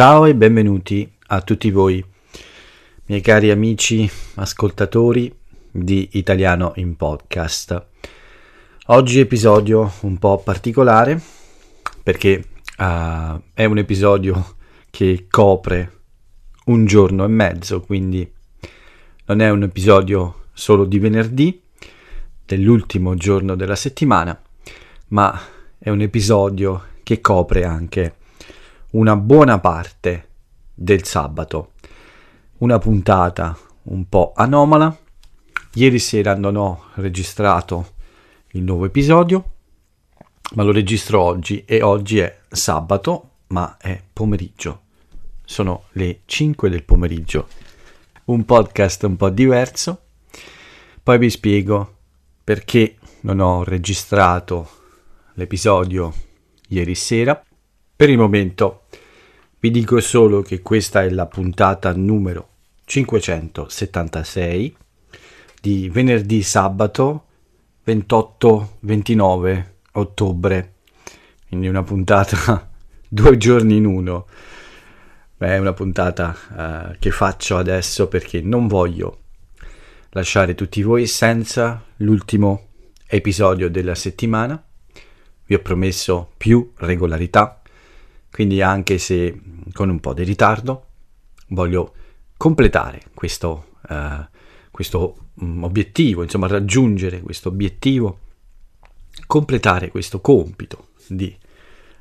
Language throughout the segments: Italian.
Ciao e benvenuti a tutti voi, miei cari amici ascoltatori di Italiano in Podcast. Oggi episodio un po' particolare perché uh, è un episodio che copre un giorno e mezzo, quindi non è un episodio solo di venerdì, dell'ultimo giorno della settimana, ma è un episodio che copre anche una buona parte del sabato. Una puntata un po' anomala. Ieri sera non ho registrato il nuovo episodio, ma lo registro oggi e oggi è sabato, ma è pomeriggio. Sono le 5 del pomeriggio. Un podcast un po' diverso. Poi vi spiego perché non ho registrato l'episodio ieri sera per il momento vi dico solo che questa è la puntata numero 576 di venerdì sabato 28-29 ottobre, quindi una puntata due giorni in uno. è una puntata uh, che faccio adesso perché non voglio lasciare tutti voi senza l'ultimo episodio della settimana. Vi ho promesso più regolarità, quindi anche se con un po' di ritardo voglio completare questo, uh, questo obiettivo, insomma raggiungere questo obiettivo, completare questo compito di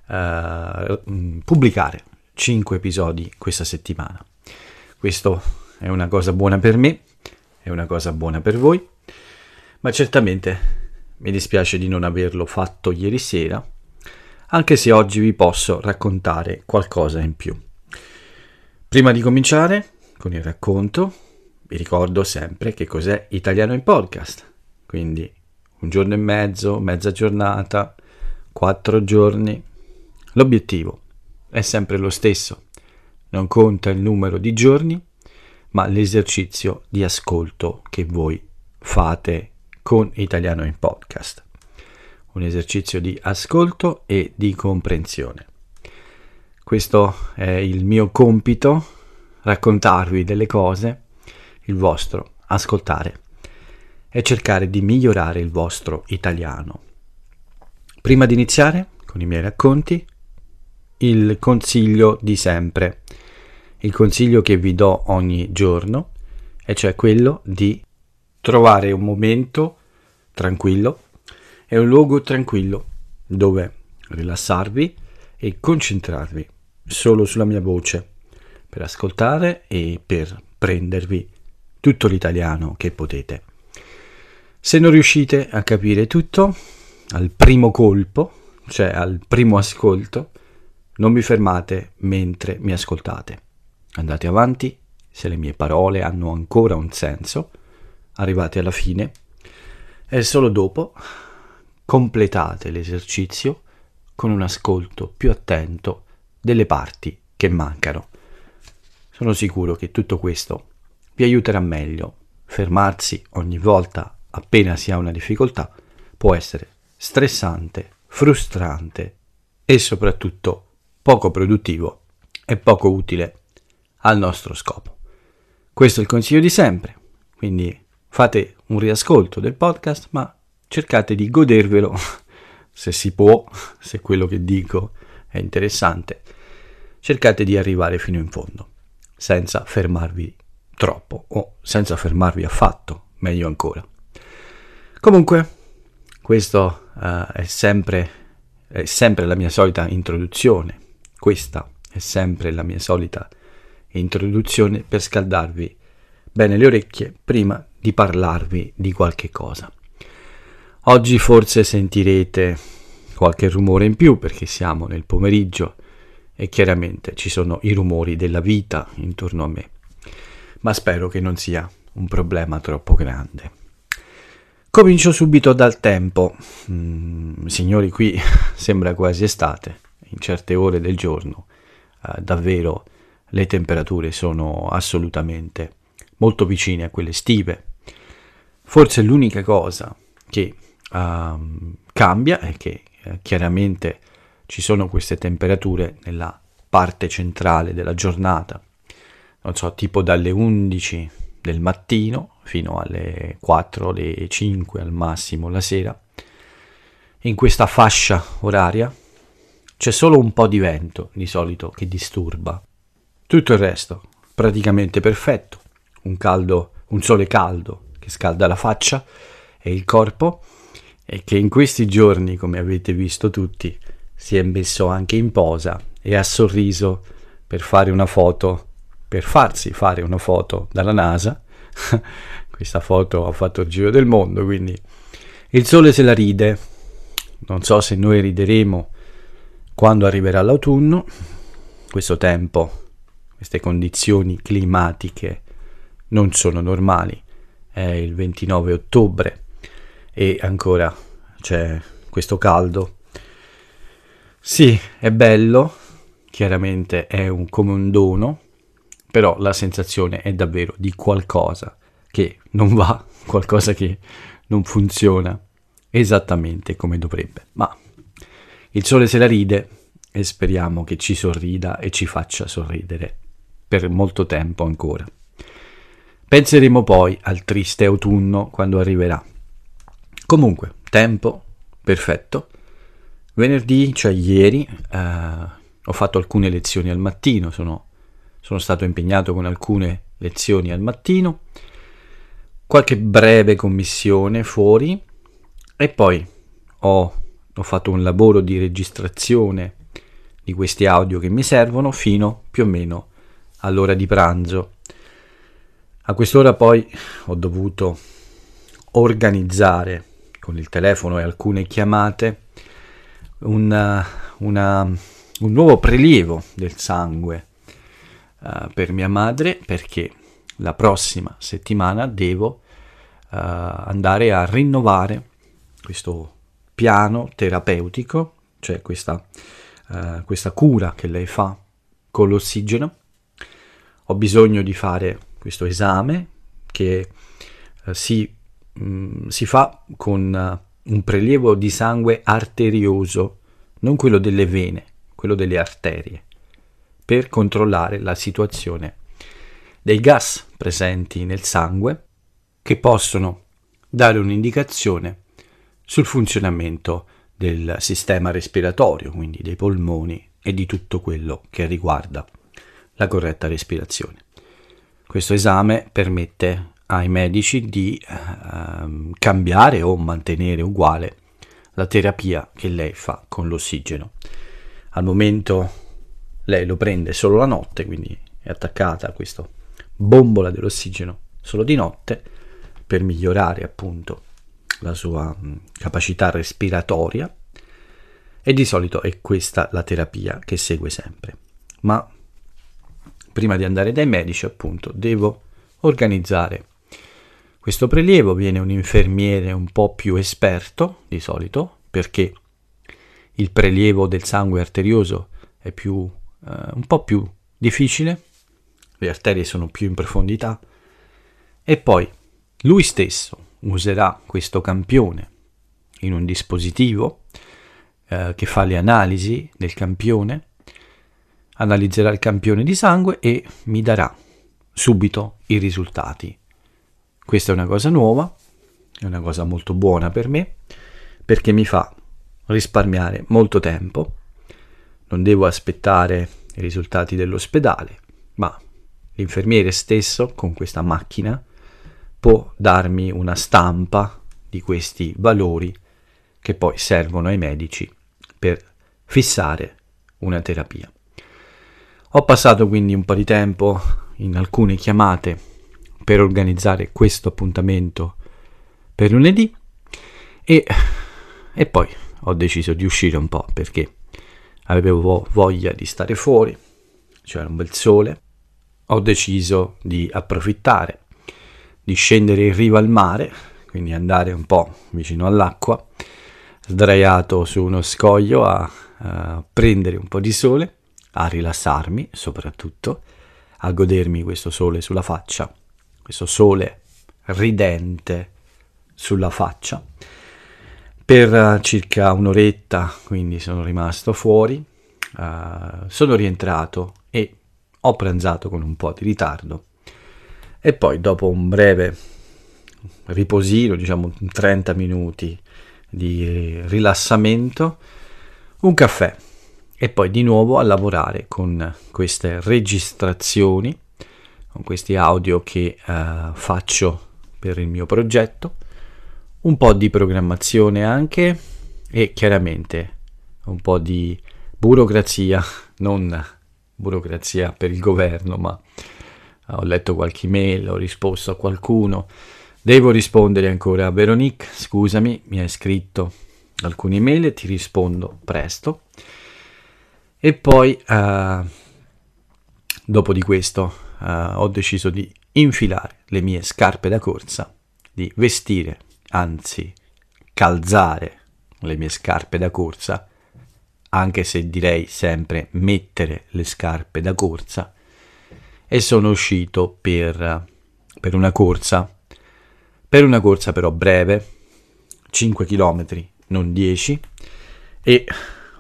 uh, pubblicare 5 episodi questa settimana. Questa è una cosa buona per me, è una cosa buona per voi, ma certamente mi dispiace di non averlo fatto ieri sera anche se oggi vi posso raccontare qualcosa in più. Prima di cominciare con il racconto, vi ricordo sempre che cos'è Italiano in Podcast, quindi un giorno e mezzo, mezza giornata, quattro giorni. L'obiettivo è sempre lo stesso, non conta il numero di giorni, ma l'esercizio di ascolto che voi fate con Italiano in Podcast un esercizio di ascolto e di comprensione. Questo è il mio compito, raccontarvi delle cose, il vostro, ascoltare e cercare di migliorare il vostro italiano. Prima di iniziare con i miei racconti, il consiglio di sempre, il consiglio che vi do ogni giorno, e cioè quello di trovare un momento tranquillo è un luogo tranquillo dove rilassarvi e concentrarvi solo sulla mia voce per ascoltare e per prendervi tutto l'italiano che potete. Se non riuscite a capire tutto al primo colpo, cioè al primo ascolto, non vi fermate mentre mi ascoltate. Andate avanti, se le mie parole hanno ancora un senso, arrivate alla fine e solo dopo completate l'esercizio con un ascolto più attento delle parti che mancano. Sono sicuro che tutto questo vi aiuterà meglio. Fermarsi ogni volta appena si ha una difficoltà può essere stressante, frustrante e soprattutto poco produttivo e poco utile al nostro scopo. Questo è il consiglio di sempre, quindi fate un riascolto del podcast, ma cercate di godervelo se si può, se quello che dico è interessante. Cercate di arrivare fino in fondo, senza fermarvi troppo o senza fermarvi affatto, meglio ancora. Comunque, questo uh, è, sempre, è sempre la mia solita introduzione. Questa è sempre la mia solita introduzione per scaldarvi bene le orecchie prima di parlarvi di qualche cosa. Oggi forse sentirete qualche rumore in più perché siamo nel pomeriggio e chiaramente ci sono i rumori della vita intorno a me, ma spero che non sia un problema troppo grande. Comincio subito dal tempo. Mm, signori, qui sembra quasi estate, in certe ore del giorno eh, davvero le temperature sono assolutamente molto vicine a quelle estive. Forse l'unica cosa che uh, cambia e che eh, chiaramente ci sono queste temperature nella parte centrale della giornata, non so, tipo dalle 11 del mattino fino alle 4, alle 5 al massimo la sera, in questa fascia oraria c'è solo un po' di vento di solito che disturba. Tutto il resto praticamente perfetto, un caldo, un sole caldo che scalda la faccia e il corpo e che in questi giorni, come avete visto tutti, si è messo anche in posa e ha sorriso per fare una foto, per farsi fare una foto dalla NASA. Questa foto ha fatto il giro del mondo, quindi il sole se la ride. Non so se noi rideremo quando arriverà l'autunno, questo tempo, queste condizioni climatiche non sono normali. È il 29 ottobre e ancora c'è questo caldo. Sì, è bello, chiaramente è un, come un dono, però la sensazione è davvero di qualcosa che non va, qualcosa che non funziona esattamente come dovrebbe. Ma il sole se la ride e speriamo che ci sorrida e ci faccia sorridere per molto tempo ancora. Penseremo poi al triste autunno quando arriverà Comunque, tempo perfetto. Venerdì, cioè ieri, eh, ho fatto alcune lezioni al mattino, sono, sono stato impegnato con alcune lezioni al mattino, qualche breve commissione fuori e poi ho, ho fatto un lavoro di registrazione di questi audio che mi servono fino più o meno all'ora di pranzo. A quest'ora poi ho dovuto organizzare con il telefono e alcune chiamate una, eh, una, un nuovo prelievo del sangue uh, per mia madre perché la prossima settimana devo uh, andare a rinnovare questo piano terapeutico, cioè questa, uh, questa cura che lei fa con l'ossigeno. Ho bisogno di fare questo esame che si Mm, si fa con eh, un prelievo di sangue arterioso, non quello delle vene, quello delle arterie, per controllare la situazione dei gas presenti nel sangue che possono dare un'indicazione sul funzionamento del sistema respiratorio, quindi dei polmoni e di tutto quello che riguarda la corretta respirazione. Questo esame permette ai medici di ehm, cambiare o mantenere uguale la terapia che lei fa con l'ossigeno. Al momento lei lo prende solo la notte, quindi è attaccata a questa bombola dell'ossigeno solo di notte per migliorare appunto la sua capacità respiratoria e di solito è questa la terapia che segue sempre. Ma prima di andare dai medici appunto devo organizzare questo prelievo viene un infermiere un po' più esperto di solito perché il prelievo del sangue arterioso è più, eh, un po' più difficile, le arterie sono più in profondità e poi lui stesso userà questo campione in un dispositivo eh, che fa le analisi del campione, analizzerà il campione di sangue e mi darà subito i risultati questa è una cosa nuova, è una cosa molto buona per me, perché mi fa risparmiare molto tempo, non devo aspettare i risultati dell'ospedale, ma l'infermiere stesso con questa macchina può darmi una stampa di questi valori che poi servono ai medici per fissare una terapia. Ho passato quindi un po' di tempo in alcune chiamate per organizzare questo appuntamento per lunedì e, e poi ho deciso di uscire un po' perché avevo voglia di stare fuori, c'era un bel sole, ho deciso di approfittare, di scendere in riva al mare, quindi andare un po' vicino all'acqua, sdraiato su uno scoglio a, a prendere un po' di sole, a rilassarmi soprattutto, a godermi questo sole sulla faccia questo sole ridente sulla faccia. Per eh, circa un'oretta, quindi sono rimasto fuori, uh, sono rientrato e ho pranzato con un po' di ritardo. E poi dopo un breve riposino, diciamo 30 minuti di rilassamento, un caffè e poi di nuovo a lavorare con queste registrazioni con questi audio che eh, faccio per il mio progetto, un po' di programmazione anche e chiaramente un po' di burocrazia, non burocrazia per il governo, ma eh, ho letto qualche mail, ho risposto a qualcuno. Devo rispondere ancora a Veronique, scusami, mi hai scritto alcune mail e ti rispondo presto. E poi, eh, dopo di questo, eh, ho deciso di infilare le mie scarpe da corsa, di vestire, anzi calzare le mie scarpe da corsa, anche se direi sempre mettere le scarpe da corsa, e sono uscito per, per una corsa, per una corsa però breve, 5 km, non 10, e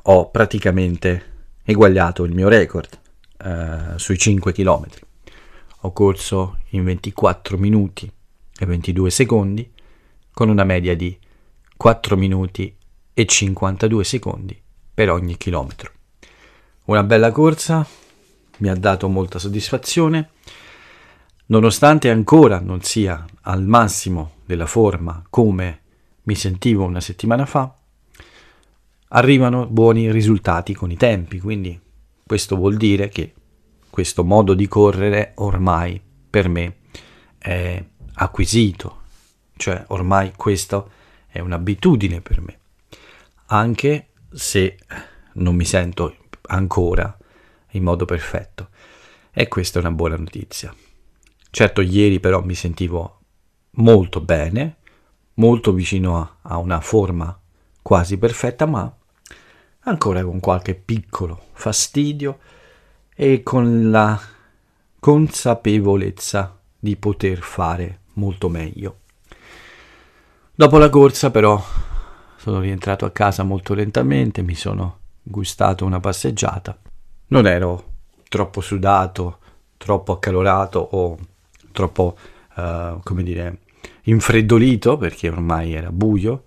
ho praticamente eguagliato il mio record eh, sui 5 km ho corso in 24 minuti e 22 secondi con una media di 4 minuti e 52 secondi per ogni chilometro. Una bella corsa, mi ha dato molta soddisfazione, nonostante ancora non sia al massimo della forma come mi sentivo una settimana fa, arrivano buoni risultati con i tempi, quindi questo vuol dire che questo modo di correre ormai per me è acquisito, cioè ormai questa è un'abitudine per me, anche se non mi sento ancora in modo perfetto. E questa è una buona notizia. Certo, ieri però mi sentivo molto bene, molto vicino a, a una forma quasi perfetta, ma ancora con qualche piccolo fastidio e con la consapevolezza di poter fare molto meglio. Dopo la corsa però sono rientrato a casa molto lentamente, mi sono gustato una passeggiata. Non ero troppo sudato, troppo accalorato o troppo, eh, come dire, infreddolito perché ormai era buio.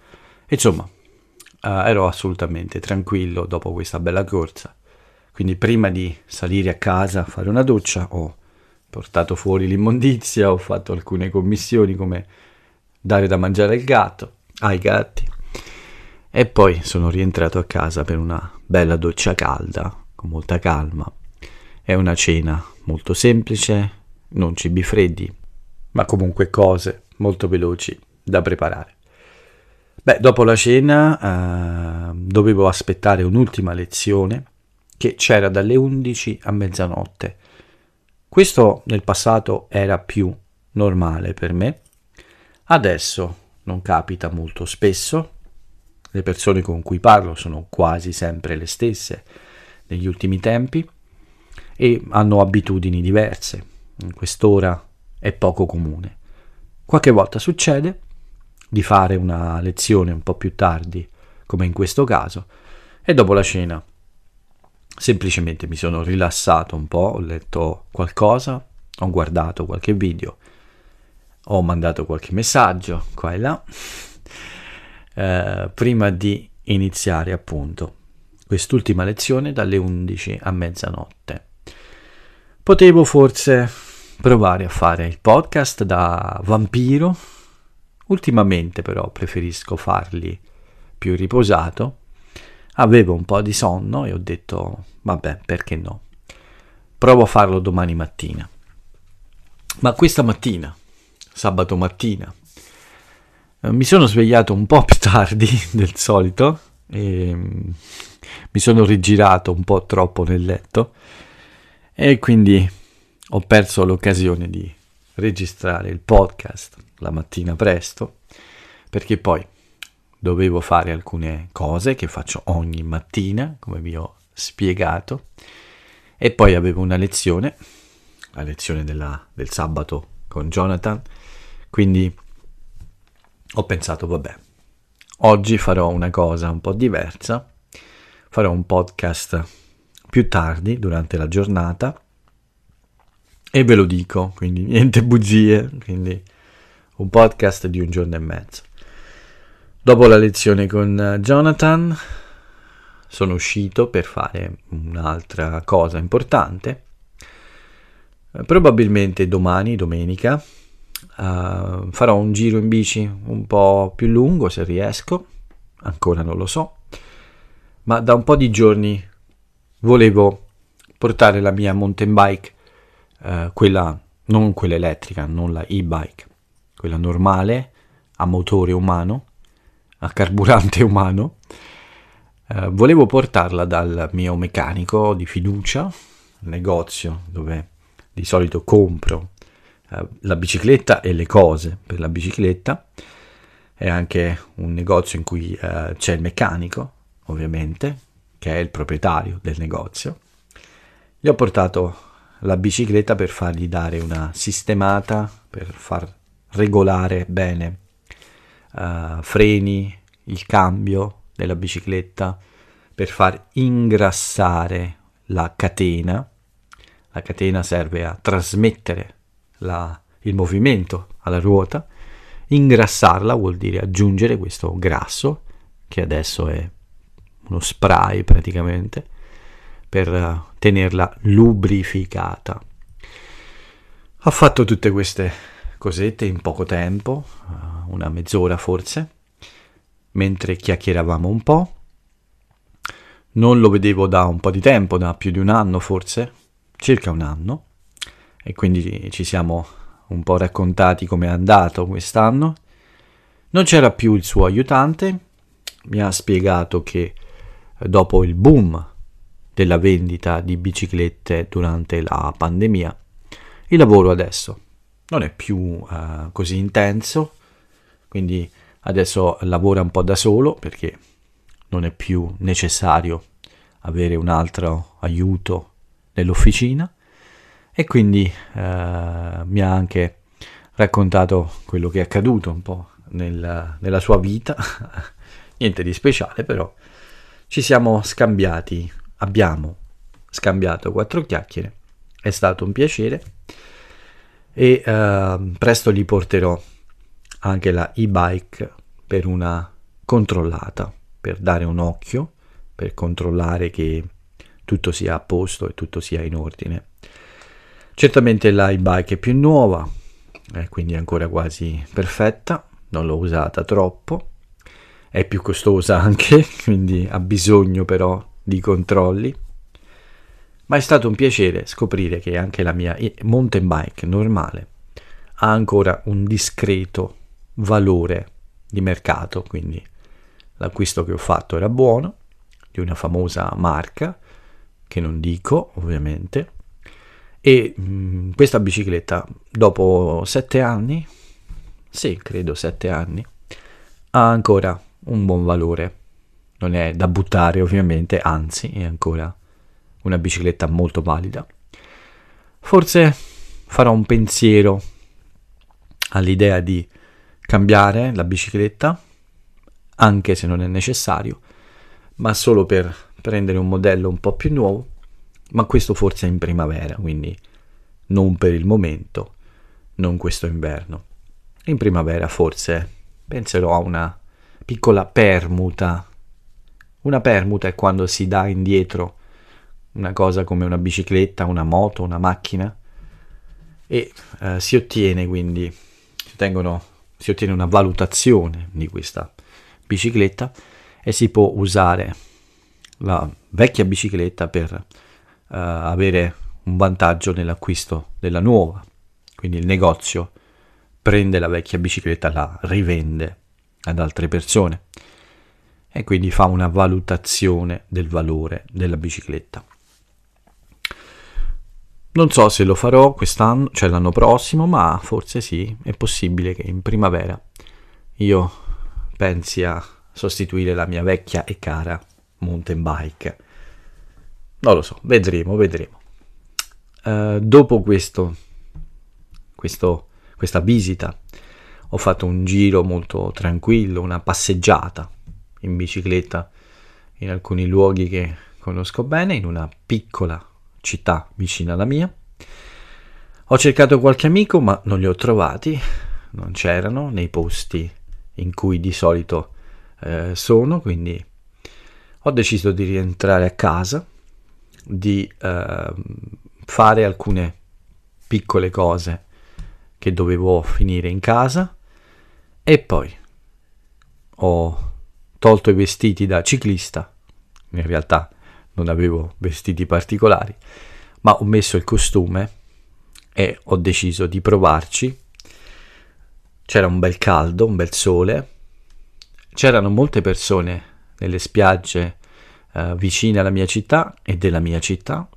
Insomma, eh, ero assolutamente tranquillo dopo questa bella corsa. Quindi prima di salire a casa a fare una doccia ho portato fuori l'immondizia, ho fatto alcune commissioni come dare da mangiare al gatto, ai gatti. E poi sono rientrato a casa per una bella doccia calda, con molta calma. È una cena molto semplice, non cibi freddi, ma comunque cose molto veloci da preparare. Beh, dopo la cena eh, dovevo aspettare un'ultima lezione che c'era dalle 11 a mezzanotte. Questo nel passato era più normale per me. Adesso non capita molto spesso. Le persone con cui parlo sono quasi sempre le stesse negli ultimi tempi e hanno abitudini diverse. In quest'ora è poco comune. Qualche volta succede di fare una lezione un po' più tardi, come in questo caso, e dopo la cena semplicemente mi sono rilassato un po', ho letto qualcosa, ho guardato qualche video, ho mandato qualche messaggio qua e là, eh, prima di iniziare appunto quest'ultima lezione dalle 11 a mezzanotte. Potevo forse provare a fare il podcast da vampiro, ultimamente però preferisco farli più riposato, avevo un po' di sonno e ho detto Vabbè, perché no? Provo a farlo domani mattina. Ma questa mattina, sabato mattina, eh, mi sono svegliato un po' più tardi del solito e mm, mi sono rigirato un po' troppo nel letto e quindi ho perso l'occasione di registrare il podcast la mattina presto perché poi dovevo fare alcune cose che faccio ogni mattina, come vi ho spiegato. E poi avevo una lezione, la lezione della, del sabato con Jonathan, quindi ho pensato, vabbè, oggi farò una cosa un po' diversa, farò un podcast più tardi durante la giornata e ve lo dico, quindi niente bugie, quindi un podcast di un giorno e mezzo. Dopo la lezione con Jonathan sono uscito per fare un'altra cosa importante. Probabilmente domani, domenica, uh, farò un giro in bici un po' più lungo se riesco, ancora non lo so, ma da un po' di giorni volevo portare la mia mountain bike, uh, quella, non quella elettrica, non la e-bike, quella normale, a motore umano, a carburante umano, eh, volevo portarla dal mio meccanico di fiducia, negozio dove di solito compro eh, la bicicletta e le cose per la bicicletta. È anche un negozio in cui eh, c'è il meccanico, ovviamente, che è il proprietario del negozio. Gli ho portato la bicicletta per fargli dare una sistemata, per far regolare bene uh, freni, il cambio, della bicicletta per far ingrassare la catena. La catena serve a trasmettere la, il movimento alla ruota. Ingrassarla vuol dire aggiungere questo grasso, che adesso è uno spray praticamente, per tenerla lubrificata. Ha fatto tutte queste cosette in poco tempo, una mezz'ora forse mentre chiacchieravamo un po'. Non lo vedevo da un po' di tempo, da più di un anno forse, circa un anno, e quindi ci siamo un po' raccontati come è andato quest'anno. Non c'era più il suo aiutante, mi ha spiegato che eh, dopo il boom della vendita di biciclette durante la pandemia, il lavoro adesso non è più uh, così intenso, quindi adesso lavora un po' da solo perché non è più necessario avere un altro aiuto nell'officina e quindi eh, mi ha anche raccontato quello che è accaduto un po' nella, nella sua vita, niente di speciale però ci siamo scambiati, abbiamo scambiato quattro chiacchiere, è stato un piacere e eh, presto li porterò anche la e-bike per una controllata, per dare un occhio, per controllare che tutto sia a posto e tutto sia in ordine. Certamente la e-bike è più nuova, è quindi ancora quasi perfetta, non l'ho usata troppo, è più costosa anche, quindi ha bisogno però di controlli. Ma è stato un piacere scoprire che anche la mia mountain bike normale ha ancora un discreto valore di mercato, quindi l'acquisto che ho fatto era buono, di una famosa marca, che non dico ovviamente, e mh, mm, questa bicicletta dopo sette anni, sì credo sette anni, ha ancora un buon valore, non è da buttare ovviamente, anzi è ancora una bicicletta molto valida. Forse farò un pensiero all'idea di cambiare la bicicletta, anche se non è necessario, ma solo per prendere un modello un po' più nuovo, ma questo forse in primavera, quindi non per il momento, non questo inverno. In primavera forse penserò a una piccola permuta. Una permuta è quando si dà indietro una cosa come una bicicletta, una moto, una macchina e eh, si ottiene quindi, si ottengono si ottiene una valutazione di questa bicicletta e si può usare la vecchia bicicletta per uh, avere un vantaggio nell'acquisto della nuova. Quindi il negozio prende la vecchia bicicletta, la rivende ad altre persone e quindi fa una valutazione del valore della bicicletta. Non so se lo farò quest'anno, cioè l'anno prossimo, ma forse sì, è possibile che in primavera io pensi a sostituire la mia vecchia e cara mountain bike. Non lo so, vedremo, vedremo. Uh, dopo questo, questo, questa visita ho fatto un giro molto tranquillo, una passeggiata in bicicletta in alcuni luoghi che conosco bene, in una piccola città vicina alla mia. Ho cercato qualche amico, ma non li ho trovati, non c'erano nei posti in cui di solito eh, sono, quindi ho deciso di rientrare a casa, di eh, fare alcune piccole cose che dovevo finire in casa e poi ho tolto i vestiti da ciclista, in realtà non avevo vestiti particolari, ma ho messo il costume e ho deciso di provarci. C'era un bel caldo, un bel sole, c'erano molte persone nelle spiagge eh, vicine alla mia città e della mia città.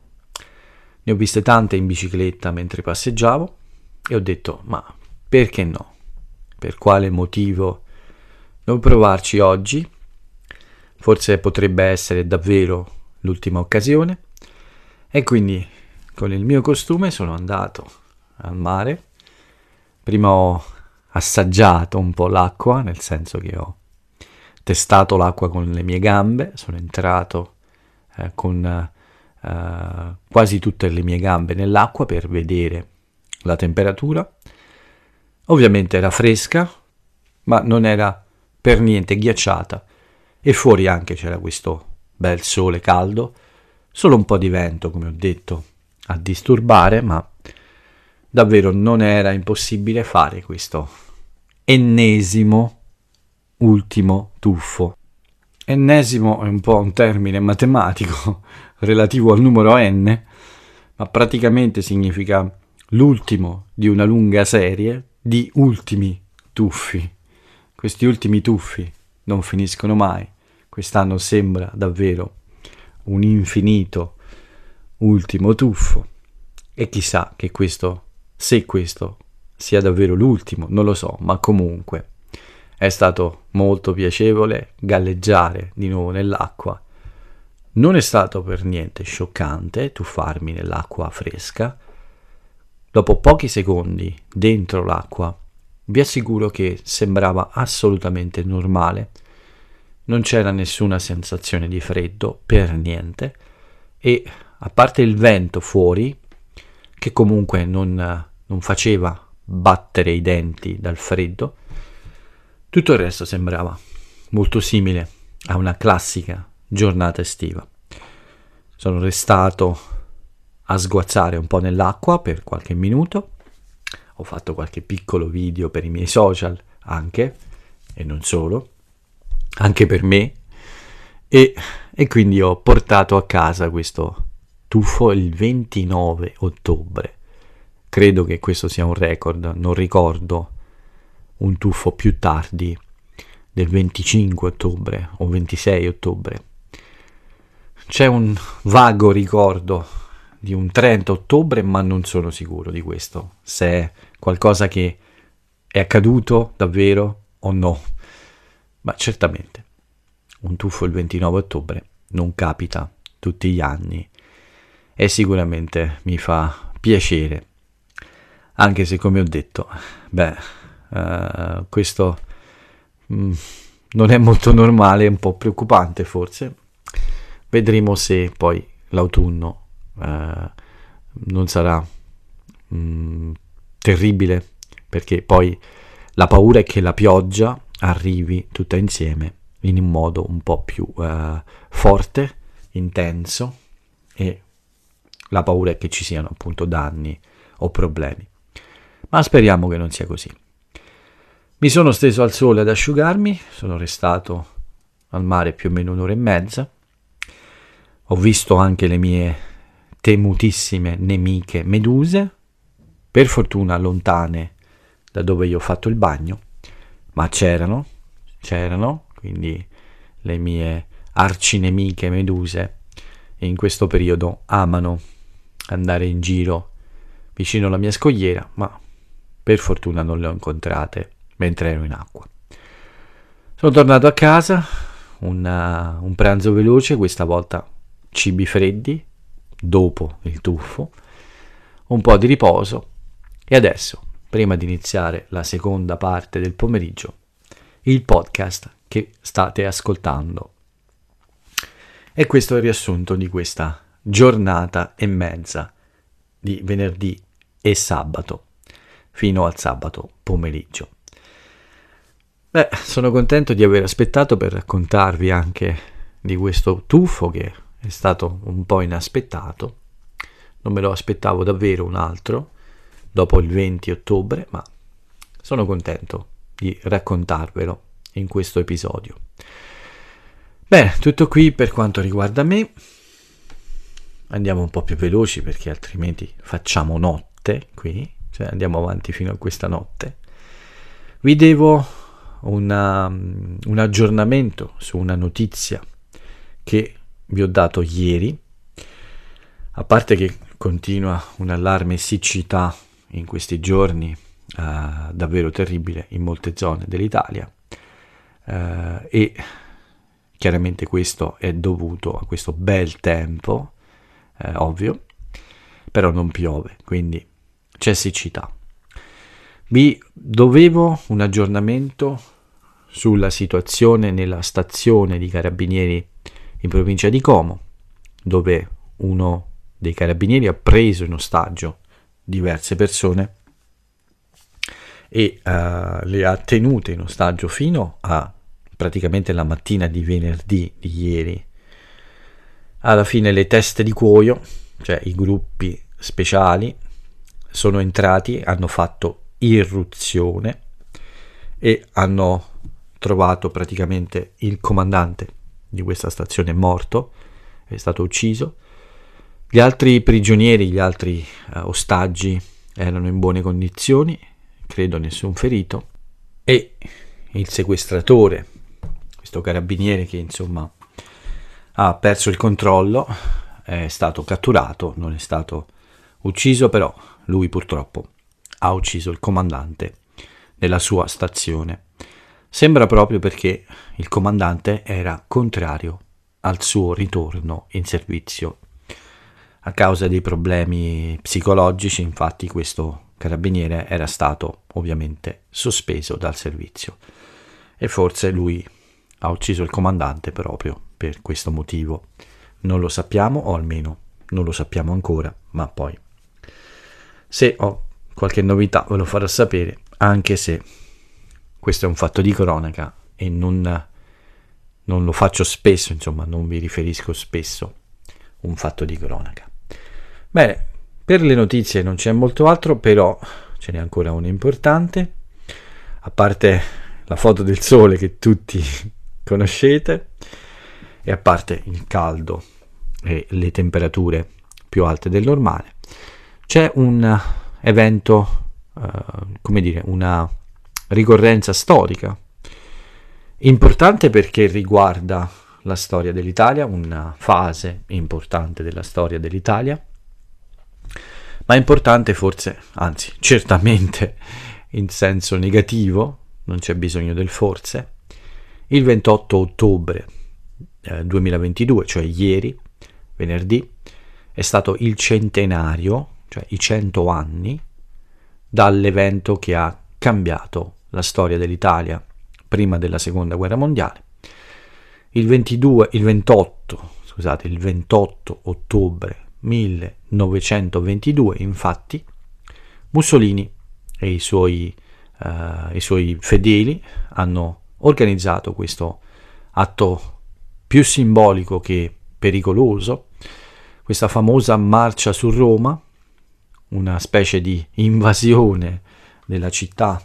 Ne ho viste tante in bicicletta mentre passeggiavo e ho detto ma perché no? Per quale motivo non provarci oggi? Forse potrebbe essere davvero l'ultima occasione e quindi con il mio costume sono andato al mare. Prima ho assaggiato un po' l'acqua, nel senso che ho testato l'acqua con le mie gambe, sono entrato eh, con eh, quasi tutte le mie gambe nell'acqua per vedere la temperatura. Ovviamente era fresca, ma non era per niente ghiacciata e fuori anche c'era questo bel sole caldo, solo un po' di vento, come ho detto, a disturbare, ma davvero non era impossibile fare questo ennesimo ultimo tuffo. Ennesimo è un po' un termine matematico relativo al numero n, ma praticamente significa l'ultimo di una lunga serie di ultimi tuffi. Questi ultimi tuffi non finiscono mai quest'anno sembra davvero un infinito ultimo tuffo e chissà che questo, se questo sia davvero l'ultimo, non lo so, ma comunque è stato molto piacevole galleggiare di nuovo nell'acqua. Non è stato per niente scioccante tuffarmi nell'acqua fresca. Dopo pochi secondi dentro l'acqua, vi assicuro che sembrava assolutamente normale non c'era nessuna sensazione di freddo, per niente, e a parte il vento fuori, che comunque non, non faceva battere i denti dal freddo, tutto il resto sembrava molto simile a una classica giornata estiva. Sono restato a sguazzare un po' nell'acqua per qualche minuto, ho fatto qualche piccolo video per i miei social anche, e non solo anche per me, e, e quindi ho portato a casa questo tuffo il 29 ottobre. Credo che questo sia un record, non ricordo un tuffo più tardi del 25 ottobre o 26 ottobre. C'è un vago ricordo di un 30 ottobre, ma non sono sicuro di questo, se è qualcosa che è accaduto davvero o no. Ma certamente, un tuffo il 29 ottobre non capita tutti gli anni e sicuramente mi fa piacere, anche se come ho detto, beh, uh, questo mh, mm, non è molto normale, è un po' preoccupante forse. Vedremo se poi l'autunno uh, non sarà mh, mm, terribile, perché poi la paura è che la pioggia arrivi tutta insieme in un modo un po' più uh, forte, intenso e la paura è che ci siano appunto danni o problemi. Ma speriamo che non sia così. Mi sono steso al sole ad asciugarmi, sono restato al mare più o meno un'ora e mezza. Ho visto anche le mie temutissime nemiche meduse, per fortuna lontane da dove io ho fatto il bagno ma c'erano, c'erano, quindi le mie arcinemiche meduse in questo periodo amano andare in giro vicino alla mia scogliera, ma per fortuna non le ho incontrate mentre ero in acqua. Sono tornato a casa, una, uh, un pranzo veloce, questa volta cibi freddi, dopo il tuffo, un po' di riposo e adesso prima di iniziare la seconda parte del pomeriggio, il podcast che state ascoltando. E questo è il riassunto di questa giornata e mezza di venerdì e sabato, fino al sabato pomeriggio. Beh, sono contento di aver aspettato per raccontarvi anche di questo tuffo che è stato un po' inaspettato. Non me lo aspettavo davvero un altro dopo il 20 ottobre, ma sono contento di raccontarvelo in questo episodio. Bene, tutto qui per quanto riguarda me. Andiamo un po' più veloci perché altrimenti facciamo notte qui, cioè andiamo avanti fino a questa notte. Vi devo una, un aggiornamento su una notizia che vi ho dato ieri, a parte che continua un allarme siccità in questi giorni eh, davvero terribile in molte zone dell'Italia eh, e chiaramente questo è dovuto a questo bel tempo, eh, ovvio, però non piove, quindi c'è siccità. Vi dovevo un aggiornamento sulla situazione nella stazione di carabinieri in provincia di Como, dove uno dei carabinieri ha preso in ostaggio diverse persone e uh, le ha tenute in ostaggio fino a praticamente la mattina di venerdì di ieri. Alla fine le teste di cuoio, cioè i gruppi speciali, sono entrati, hanno fatto irruzione e hanno trovato praticamente il comandante di questa stazione morto, è stato ucciso gli altri prigionieri, gli altri eh, ostaggi erano in buone condizioni, credo nessun ferito, e il sequestratore, questo carabiniere che insomma ha perso il controllo, è stato catturato, non è stato ucciso, però lui purtroppo ha ucciso il comandante della sua stazione. Sembra proprio perché il comandante era contrario al suo ritorno in servizio a causa dei problemi psicologici, infatti, questo carabiniere era stato ovviamente sospeso dal servizio. E forse lui ha ucciso il comandante proprio per questo motivo. Non lo sappiamo, o almeno non lo sappiamo ancora, ma poi. Se ho qualche novità ve lo farò sapere, anche se questo è un fatto di cronaca e non, non lo faccio spesso, insomma, non vi riferisco spesso un fatto di cronaca. Bene, per le notizie non c'è molto altro, però ce n'è ancora una importante, a parte la foto del sole che tutti conoscete e a parte il caldo e le temperature più alte del normale, c'è un eh, evento, eh, come dire, una ricorrenza storica importante perché riguarda la storia dell'Italia, una fase importante della storia dell'Italia ma è importante forse, anzi certamente in senso negativo, non c'è bisogno del forse, il 28 ottobre 2022, eh, cioè ieri, venerdì, è stato il centenario, cioè i 100 anni, dall'evento che ha cambiato la storia dell'Italia prima della seconda guerra mondiale. Il, 22, il, 28, scusate, il 28 ottobre 1922, 1922, infatti, Mussolini e i suoi, eh, i suoi fedeli hanno organizzato questo atto più simbolico che pericoloso, questa famosa marcia su Roma, una specie di invasione della città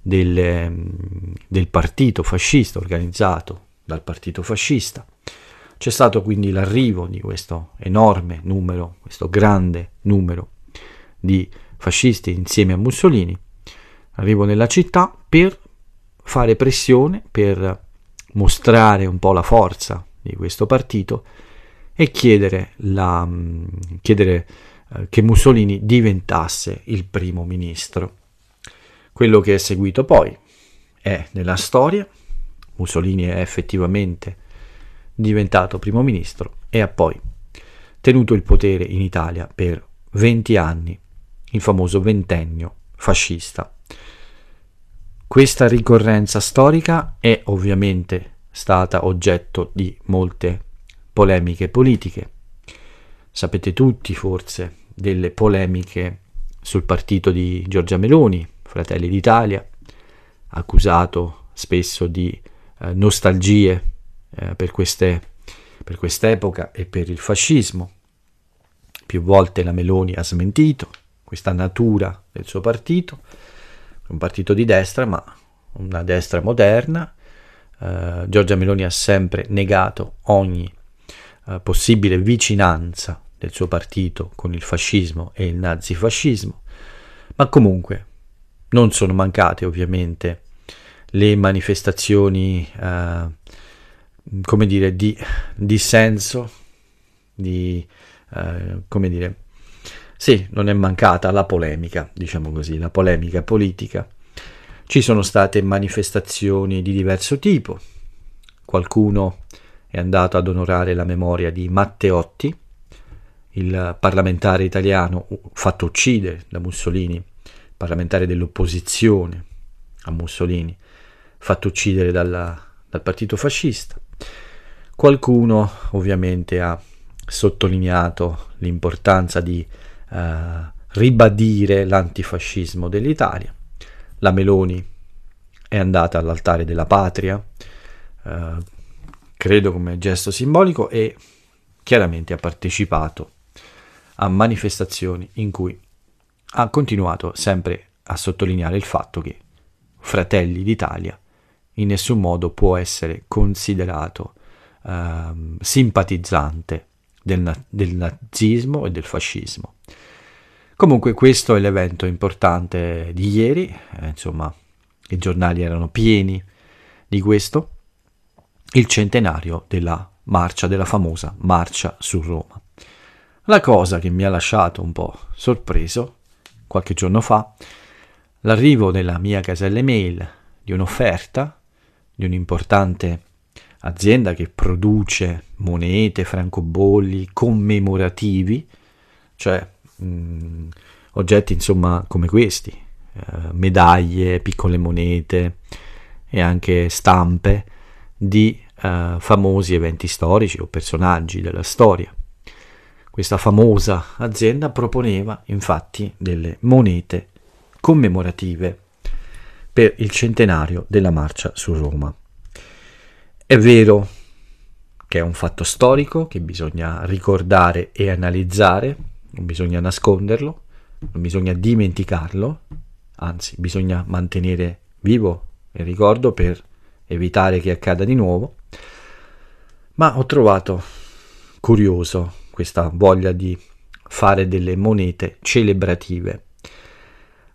del, del partito fascista organizzato dal partito fascista c'è stato quindi l'arrivo di questo enorme numero, questo grande numero di fascisti insieme a Mussolini, arrivo nella città per fare pressione, per mostrare un po' la forza di questo partito e chiedere, la, mm, chiedere eh, che Mussolini diventasse il primo ministro. Quello che è seguito poi è nella storia, Mussolini è effettivamente diventato primo ministro e ha poi tenuto il potere in Italia per 20 anni, il famoso ventennio fascista. Questa ricorrenza storica è ovviamente stata oggetto di molte polemiche politiche. Sapete tutti forse delle polemiche sul partito di Giorgia Meloni, Fratelli d'Italia, accusato spesso di eh, nostalgie eh, per, queste, per quest'epoca e per il fascismo. Più volte la Meloni ha smentito questa natura del suo partito, un partito di destra, ma una destra moderna. Eh, Giorgia Meloni ha sempre negato ogni eh, possibile vicinanza del suo partito con il fascismo e il nazifascismo, ma comunque non sono mancate ovviamente le manifestazioni eh, come dire, di dissenso, di, eh, come dire, sì, non è mancata la polemica, diciamo così, la polemica politica. Ci sono state manifestazioni di diverso tipo. Qualcuno è andato ad onorare la memoria di Matteotti, il parlamentare italiano fatto uccidere da Mussolini, parlamentare dell'opposizione a Mussolini, fatto uccidere dalla dal partito fascista. Qualcuno ovviamente ha sottolineato l'importanza di eh, ribadire l'antifascismo dell'Italia. La Meloni è andata all'altare della patria, eh, credo come gesto simbolico, e chiaramente ha partecipato a manifestazioni in cui ha continuato sempre a sottolineare il fatto che Fratelli d'Italia in nessun modo può essere considerato ehm, simpatizzante del, na- del, nazismo e del fascismo. Comunque questo è l'evento importante di ieri, eh, insomma i giornali erano pieni di questo, il centenario della marcia, della famosa marcia su Roma. La cosa che mi ha lasciato un po' sorpreso qualche giorno fa, l'arrivo nella mia casella email di un'offerta di un'importante azienda che produce monete, francobolli commemorativi, cioè mh, mm, oggetti insomma come questi, eh, medaglie, piccole monete e anche stampe di eh, famosi eventi storici o personaggi della storia. Questa famosa azienda proponeva infatti delle monete commemorative per il centenario della marcia su Roma. È vero che è un fatto storico che bisogna ricordare e analizzare, non bisogna nasconderlo, non bisogna dimenticarlo, anzi bisogna mantenere vivo il ricordo per evitare che accada di nuovo, ma ho trovato curioso questa voglia di fare delle monete celebrative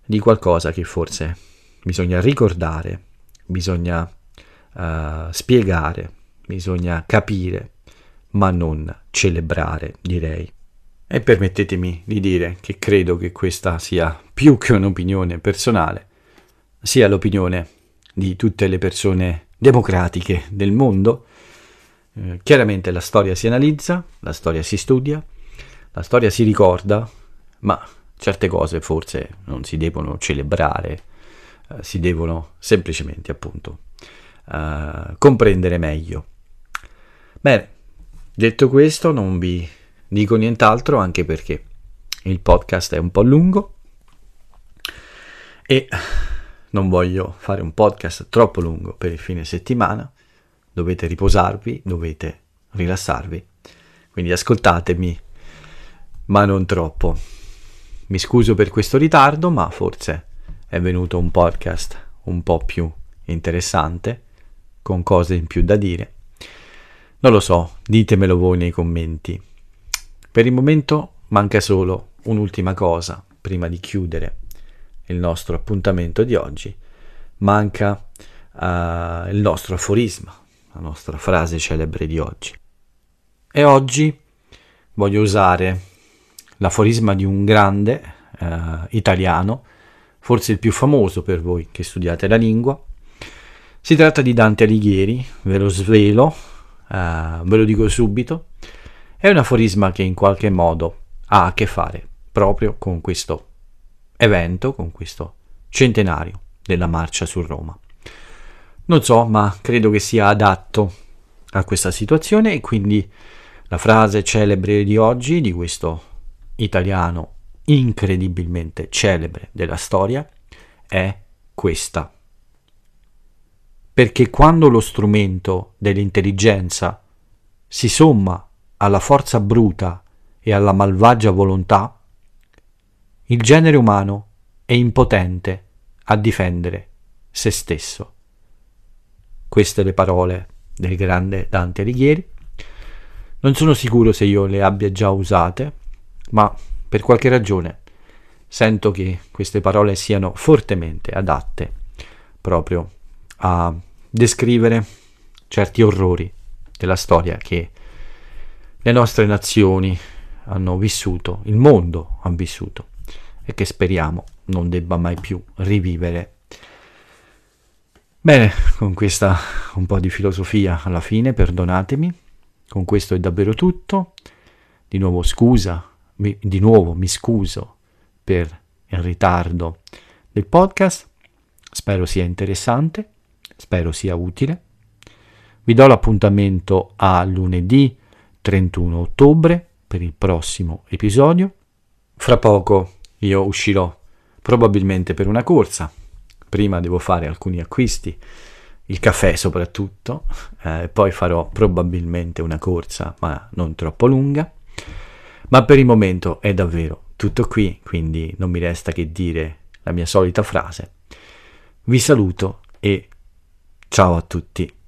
di qualcosa che forse bisogna ricordare, bisogna uh, spiegare, bisogna capire, ma non celebrare, direi. E permettetemi di dire che credo che questa sia più che un'opinione personale, sia l'opinione di tutte le persone democratiche del mondo. Eh, chiaramente la storia si analizza, la storia si studia, la storia si ricorda, ma certe cose forse non si devono celebrare, eh, si devono semplicemente appunto uh, comprendere meglio. Bene, detto questo non vi dico nient'altro anche perché il podcast è un po' lungo e non voglio fare un podcast troppo lungo per il fine settimana, dovete riposarvi, dovete rilassarvi, quindi ascoltatemi, ma non troppo. Mi scuso per questo ritardo, ma forse è venuto un podcast un po' più interessante, con cose in più da dire. Non lo so, ditemelo voi nei commenti. Per il momento manca solo un'ultima cosa prima di chiudere il nostro appuntamento di oggi. Manca uh, il nostro aforisma, la nostra frase celebre di oggi. E oggi voglio usare l'aforisma di un grande uh, italiano forse il più famoso per voi che studiate la lingua. Si tratta di Dante Alighieri, ve lo svelo, eh, ve lo dico subito, è un aforisma che in qualche modo ha a che fare proprio con questo evento, con questo centenario della marcia su Roma. Non so, ma credo che sia adatto a questa situazione e quindi la frase celebre di oggi, di questo italiano incredibilmente celebre della storia è questa. Perché quando lo strumento dell'intelligenza si somma alla forza bruta e alla malvagia volontà, il genere umano è impotente a difendere se stesso. Queste le parole del grande Dante Alighieri. Non sono sicuro se io le abbia già usate, ma per qualche ragione sento che queste parole siano fortemente adatte proprio a descrivere certi orrori della storia che le nostre nazioni hanno vissuto, il mondo ha vissuto e che speriamo non debba mai più rivivere. Bene, con questa un po' di filosofia alla fine, perdonatemi, con questo è davvero tutto. Di nuovo scusa mi, di nuovo mi scuso per il ritardo del podcast, spero sia interessante, spero sia utile. Vi do l'appuntamento a lunedì 31 ottobre per il prossimo episodio. Fra poco io uscirò probabilmente per una corsa. Prima devo fare alcuni acquisti, il caffè soprattutto, eh, poi farò probabilmente una corsa, ma non troppo lunga. Ma per il momento è davvero tutto qui, quindi non mi resta che dire la mia solita frase. Vi saluto e ciao a tutti.